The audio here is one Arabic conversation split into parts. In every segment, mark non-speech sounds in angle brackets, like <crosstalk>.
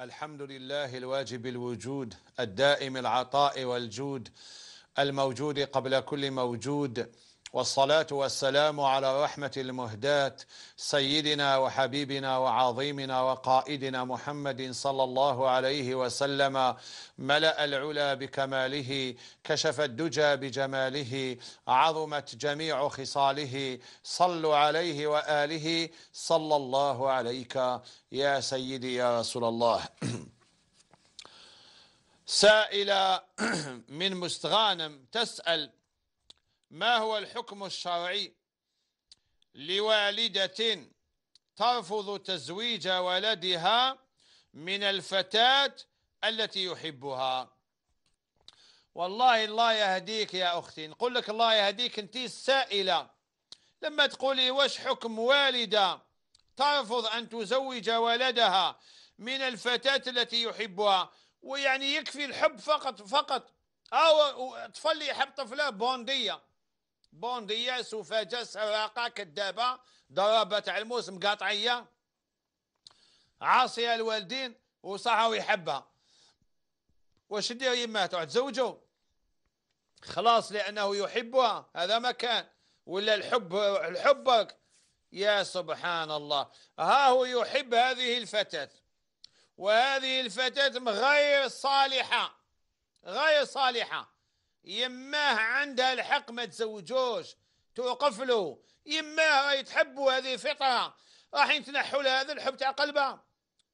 الحمد لله الواجب الوجود الدائم العطاء والجود الموجود قبل كل موجود والصلاة والسلام على رحمة المهداة سيدنا وحبيبنا وعظيمنا وقائدنا محمد صلى الله عليه وسلم ملأ العلا بكماله كشف الدجى بجماله عظمت جميع خصاله صلوا عليه وآله صلى الله عليك يا سيدي يا رسول الله <clears throat> سائلة <clears throat> من مستغانم تسأل ما هو الحكم الشرعي لوالدة ترفض تزويج ولدها من الفتاة التي يحبها والله الله يهديك يا أختي نقول لك الله يهديك أنت السائلة لما تقولي واش حكم والدة ترفض أن تزوج ولدها من الفتاة التي يحبها ويعني يكفي الحب فقط فقط أو طفل يحب طفلة بوندية بوندية سفاجة سراقة كدابة ضربة علموس مقاطعية عاصية الوالدين وصحوي ويحبها واش دير يمات تزوجو خلاص لأنه يحبها هذا ما كان ولا الحب الحبك يا سبحان الله ها هو يحب هذه الفتاة وهذه الفتاة غير صالحة غير صالحة يماه عندها الحق ما تزوجوش توقف له يماه راهي تحبه هذه فطره راح يتنحوا لها هذا الحب تاع قلبها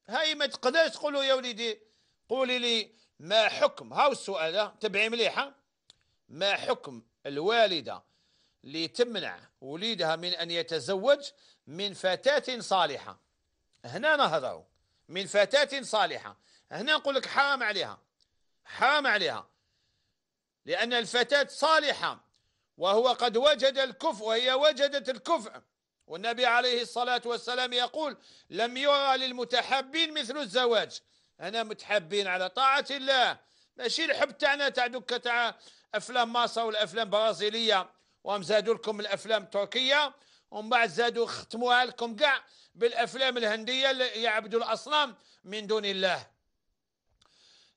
هاي ما تقدرش تقولوا يا وليدي قولي لي ما حكم هاو السؤال تبعي مليحه ما حكم الوالده اللي تمنع وليدها من ان يتزوج من فتاه صالحه هنا نهضروا من فتاه صالحه هنا نقول لك حرام عليها حرام عليها لأن الفتاة صالحة وهو قد وجد الكفء وهي وجدت الكفء والنبي عليه الصلاة والسلام يقول لم يرى للمتحبين مثل الزواج أنا متحبين على طاعة الله ماشي الحب تاعنا تاع دوكا تاع أفلام ماسا والأفلام برازيلية وهم زادوا لكم الأفلام التركية ومن بعد زادوا ختموها لكم كاع بالأفلام الهندية اللي يعبدوا الأصنام من دون الله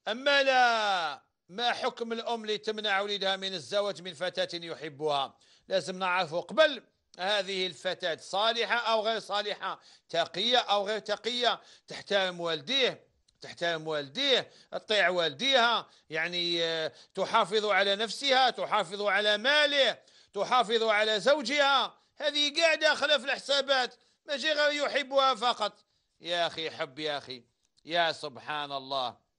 أما لا ما حكم الأم اللي تمنع ولدها من الزواج من فتاة يحبها لازم نعرف قبل هذه الفتاة صالحة أو غير صالحة تقية أو غير تقية تحترم والديه تحترم والديه تطيع والديها يعني آه، تحافظ على نفسها تحافظ على ماله تحافظ على زوجها هذه قاعدة خلف الحسابات ماشي غير يحبها فقط يا أخي حب يا أخي يا سبحان الله